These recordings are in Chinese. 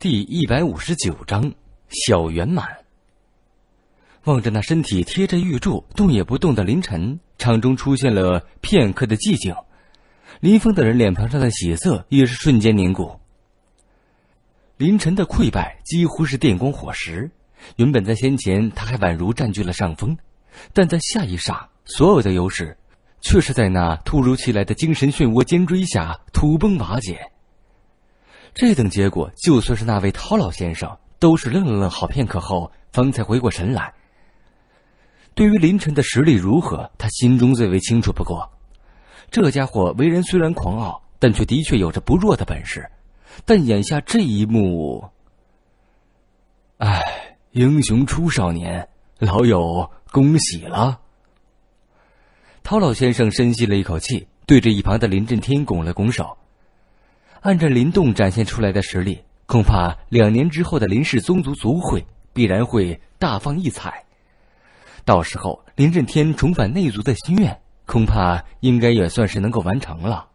第一百五十九章，小圆满。望着那身体贴着玉柱动也不动的林晨，场中出现了片刻的寂静。林峰等人脸庞上的喜色也是瞬间凝固。林晨的溃败几乎是电光火石，原本在先前他还宛如占据了上风，但在下一刹，所有的优势却是在那突如其来的精神漩涡尖锥下土崩瓦解。这等结果，就算是那位涛老先生，都是愣了愣，好片刻后方才回过神来。对于林晨的实力如何，他心中最为清楚。不过，这家伙为人虽然狂傲，但却的确有着不弱的本事。但眼下这一幕，哎，英雄出少年，老友恭喜了！涛老先生深吸了一口气，对着一旁的林震天拱了拱手。按照林动展现出来的实力，恐怕两年之后的林氏宗族族会必然会大放异彩。到时候，林震天重返内族的心愿，恐怕应该也算是能够完成了。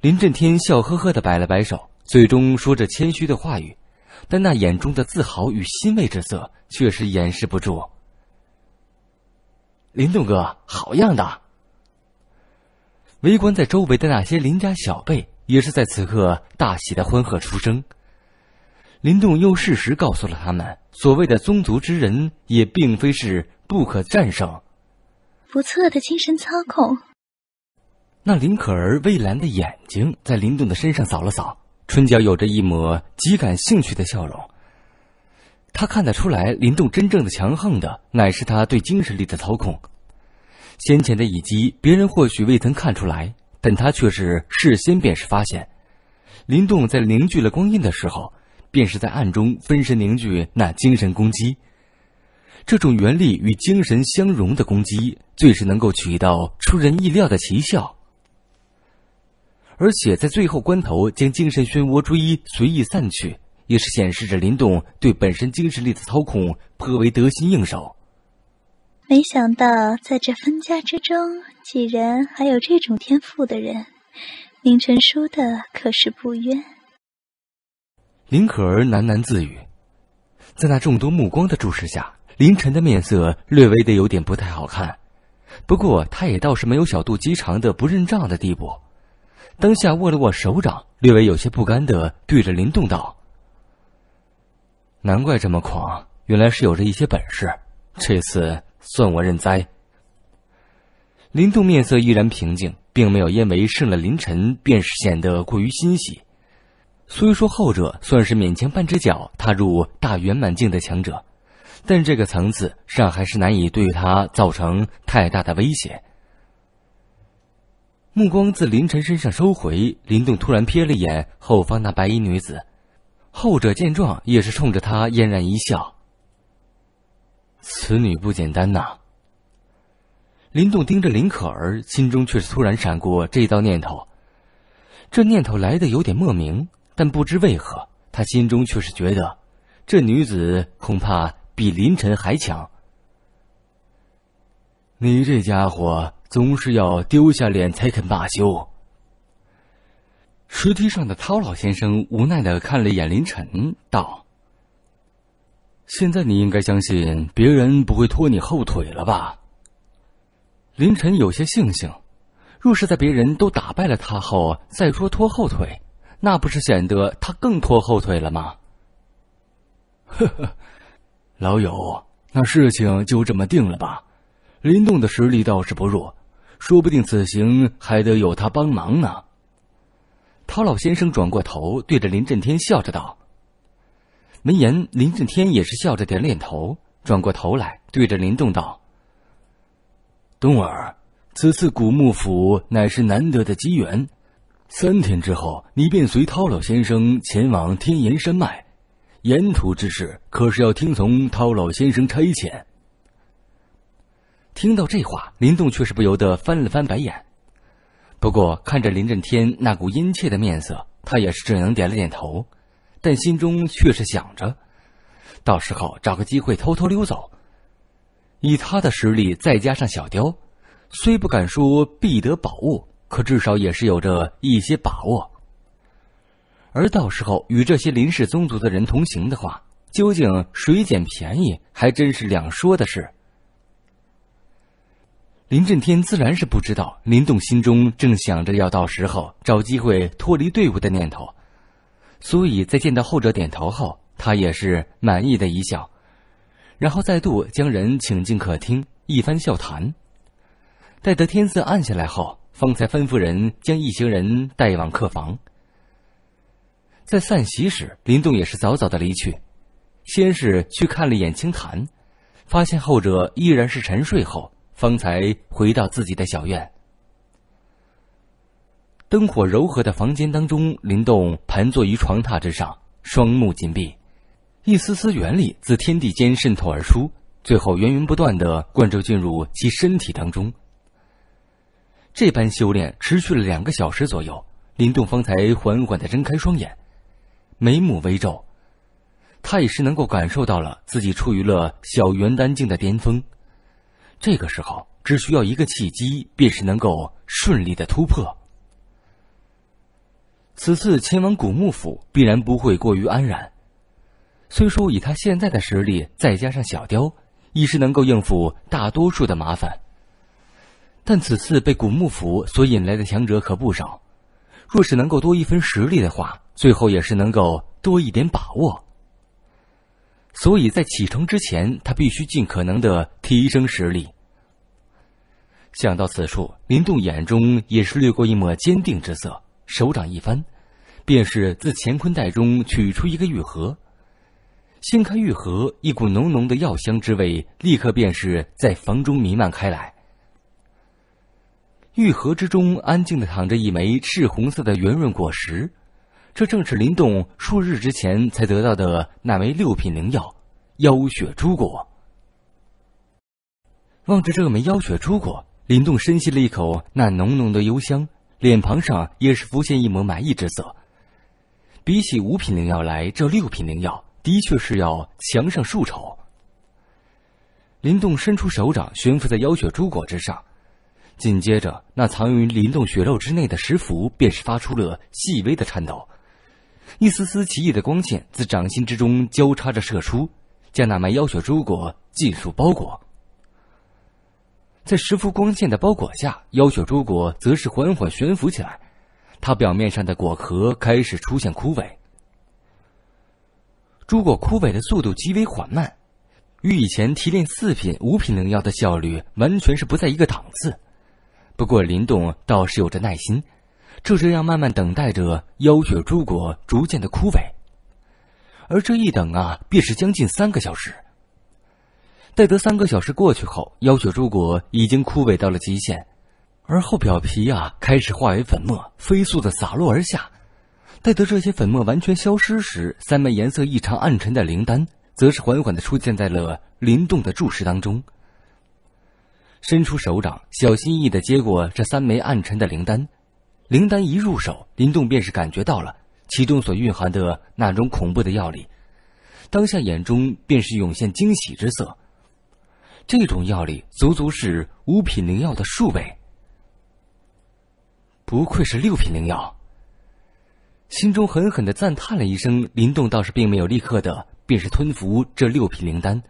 林震天笑呵呵的摆了摆手，最终说着谦虚的话语，但那眼中的自豪与欣慰之色却是掩饰不住。林动哥，好样的！围观在周围的那些林家小辈也是在此刻大喜的欢喝出声。林动用事实告诉了他们，所谓的宗族之人也并非是不可战胜。不错的精神操控。那林可儿蔚蓝的眼睛在林动的身上扫了扫，唇角有着一抹极感兴趣的笑容。他看得出来，林动真正的强横的，乃是他对精神力的操控。先前的一击，别人或许未曾看出来，但他却是事先便是发现，林动在凝聚了光阴的时候，便是在暗中分神凝聚那精神攻击。这种原力与精神相融的攻击，最是能够取到出人意料的奇效。而且在最后关头将精神漩涡追随意散去，也是显示着林动对本身精神力的操控颇为得心应手。没想到，在这分家之中，竟然还有这种天赋的人。林晨输的可是不冤。林可儿喃喃自语，在那众多目光的注视下，林晨的面色略微的有点不太好看。不过，他也倒是没有小肚鸡肠的不认账的地步。当下握了握手掌，略微有些不甘的对着林动道：“难怪这么狂，原来是有着一些本事。这次……”算我认栽。林动面色依然平静，并没有因为胜了林晨，便是显得过于欣喜。虽说后者算是勉强半只脚踏入大圆满境的强者，但这个层次上还是难以对他造成太大的威胁。目光自林晨身上收回，林动突然瞥了一眼后方那白衣女子，后者见状也是冲着他嫣然一笑。此女不简单呐。林动盯着林可儿，心中却是突然闪过这道念头。这念头来的有点莫名，但不知为何，他心中却是觉得，这女子恐怕比林晨还强。你这家伙总是要丢下脸才肯罢休。石梯上的陶老先生无奈的看了一眼林晨，道。现在你应该相信别人不会拖你后腿了吧？林晨有些庆幸，若是在别人都打败了他后再说拖后腿，那不是显得他更拖后腿了吗？呵呵，老友，那事情就这么定了吧。林动的实力倒是不弱，说不定此行还得有他帮忙呢。陶老先生转过头，对着林震天笑着道。闻言，林震天也是笑着点点头，转过头来对着林动道：“东儿，此次古墓府乃是难得的机缘，三天之后你便随涛老先生前往天岩山脉，沿途之事可是要听从涛老先生差遣。”听到这话，林动却是不由得翻了翻白眼，不过看着林震天那股殷切的面色，他也是只能点了点头。但心中却是想着，到时候找个机会偷偷溜走。以他的实力，再加上小雕，虽不敢说必得宝物，可至少也是有着一些把握。而到时候与这些林氏宗族的人同行的话，究竟谁捡便宜，还真是两说的事。林震天自然是不知道林动心中正想着要到时候找机会脱离队伍的念头。所以在见到后者点头后，他也是满意的一笑，然后再度将人请进客厅，一番笑谈。待得天色暗下来后，方才吩咐人将一行人带往客房。在散席时，林动也是早早的离去，先是去看了眼青檀，发现后者依然是沉睡后，方才回到自己的小院。灯火柔和的房间当中，林动盘坐于床榻之上，双目紧闭，一丝丝元力自天地间渗透而出，最后源源不断的灌注进入其身体当中。这般修炼持续了两个小时左右，林动方才缓缓的睁开双眼，眉目微皱，他也是能够感受到了自己处于了小元丹境的巅峰，这个时候只需要一个契机，便是能够顺利的突破。此次前往古墓府必然不会过于安然。虽说以他现在的实力，再加上小雕，已是能够应付大多数的麻烦。但此次被古墓府所引来的强者可不少，若是能够多一分实力的话，最后也是能够多一点把握。所以在启程之前，他必须尽可能的提升实力。想到此处，林动眼中也是掠过一抹坚定之色。手掌一翻，便是自乾坤袋中取出一个玉盒。掀开玉盒，一股浓浓的药香之味立刻便是在房中弥漫开来。玉盒之中安静的躺着一枚赤红色的圆润果实，这正是林动数日之前才得到的那枚六品灵药——妖血珠果。望着这枚妖血珠果，林动深吸了一口那浓浓的幽香。脸庞上也是浮现一抹满意之色。比起五品灵药来，这六品灵药的确是要强上数筹。林动伸出手掌，悬浮在妖血珠果之上，紧接着那藏于林动血肉之内的石符便是发出了细微的颤抖，一丝丝奇异的光线自掌心之中交叉着射出，将那枚妖血珠果尽数包裹。在十幅光线的包裹下，妖血珠果则是缓缓悬浮起来。它表面上的果壳开始出现枯萎，朱果枯萎的速度极为缓慢，与以前提炼四品、五品灵药的效率完全是不在一个档次。不过林动倒是有着耐心，就这样慢慢等待着妖血珠果逐渐的枯萎。而这一等啊，便是将近三个小时。待得三个小时过去后，妖血珠果已经枯萎到了极限，而后表皮啊开始化为粉末，飞速的洒落而下。待得这些粉末完全消失时，三枚颜色异常暗沉的灵丹，则是缓缓的出现在了林动的注视当中。伸出手掌，小心翼翼的接过这三枚暗沉的灵丹，灵丹一入手，林动便是感觉到了其中所蕴含的那种恐怖的药力，当下眼中便是涌现惊喜之色。这种药力足足是五品灵药的数倍，不愧是六品灵药。心中狠狠的赞叹了一声，林动倒是并没有立刻的便是吞服这六品灵丹，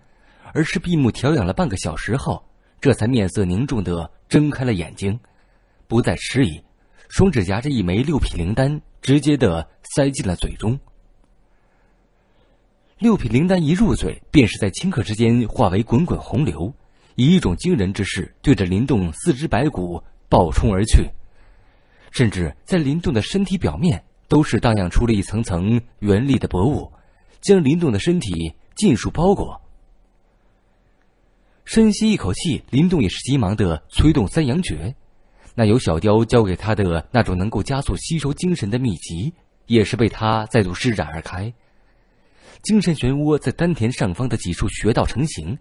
而是闭目调养了半个小时后，这才面色凝重的睁开了眼睛，不再迟疑，双指夹着一枚六品灵丹，直接的塞进了嘴中。六品灵丹一入嘴，便是在顷刻之间化为滚滚洪流，以一种惊人之势对着林动四肢白骨暴冲而去，甚至在林动的身体表面都是荡漾出了一层层圆力的薄雾，将林动的身体尽数包裹。深吸一口气，林动也是急忙的催动三阳诀，那由小雕教给他的那种能够加速吸收精神的秘籍，也是被他再度施展而开。精神漩涡在丹田上方的几处穴道成型，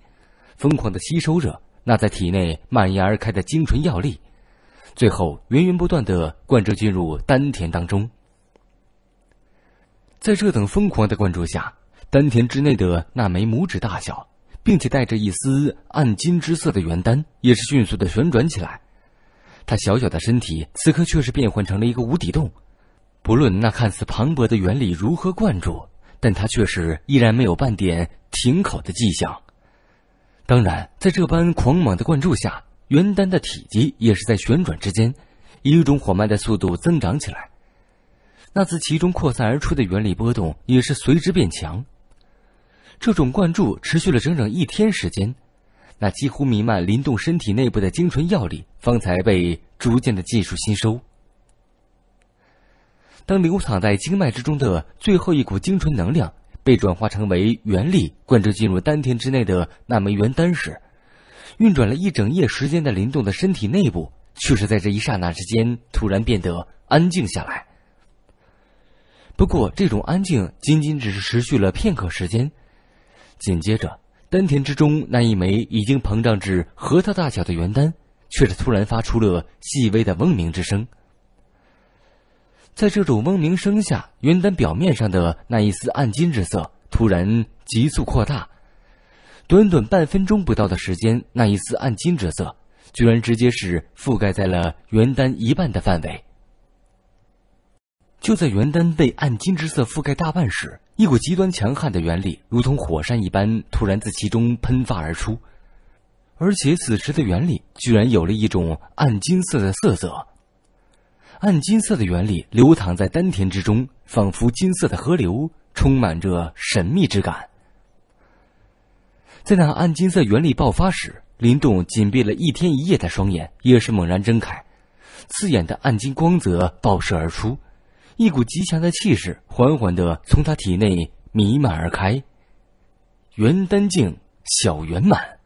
疯狂的吸收着那在体内蔓延而开的精纯药力，最后源源不断的灌注进入丹田当中。在这等疯狂的灌注下，丹田之内的那枚拇指大小，并且带着一丝暗金之色的元丹，也是迅速的旋转起来。他小小的身体此刻却是变换成了一个无底洞，不论那看似磅礴的原理如何灌注。但他却是依然没有半点停口的迹象。当然，在这般狂猛的灌注下，原丹的体积也是在旋转之间，以一种缓慢的速度增长起来。那自其中扩散而出的元力波动也是随之变强。这种灌注持续了整整一天时间，那几乎弥漫林动身体内部的精纯药力方才被逐渐的技术吸收。当流淌在经脉之中的最后一股精纯能量被转化成为元力，灌注进入丹田之内的那枚元丹时，运转了一整夜时间的林动的身体内部，却是在这一刹那之间突然变得安静下来。不过，这种安静仅仅只是持续了片刻时间，紧接着，丹田之中那一枚已经膨胀至核桃大小的元丹，却是突然发出了细微的嗡鸣之声。在这种嗡鸣声下，元丹表面上的那一丝暗金之色突然急速扩大。短短半分钟不到的时间，那一丝暗金之色居然直接是覆盖在了元丹一半的范围。就在元丹被暗金之色覆盖大半时，一股极端强悍的元力如同火山一般突然自其中喷发而出，而且此时的元力居然有了一种暗金色的色泽。暗金色的原力流淌在丹田之中，仿佛金色的河流，充满着神秘之感。在那暗金色原力爆发时，林动紧闭了一天一夜的双眼也是猛然睁开，刺眼的暗金光泽爆射而出，一股极强的气势缓缓的从他体内弥漫而开，元丹境小圆满。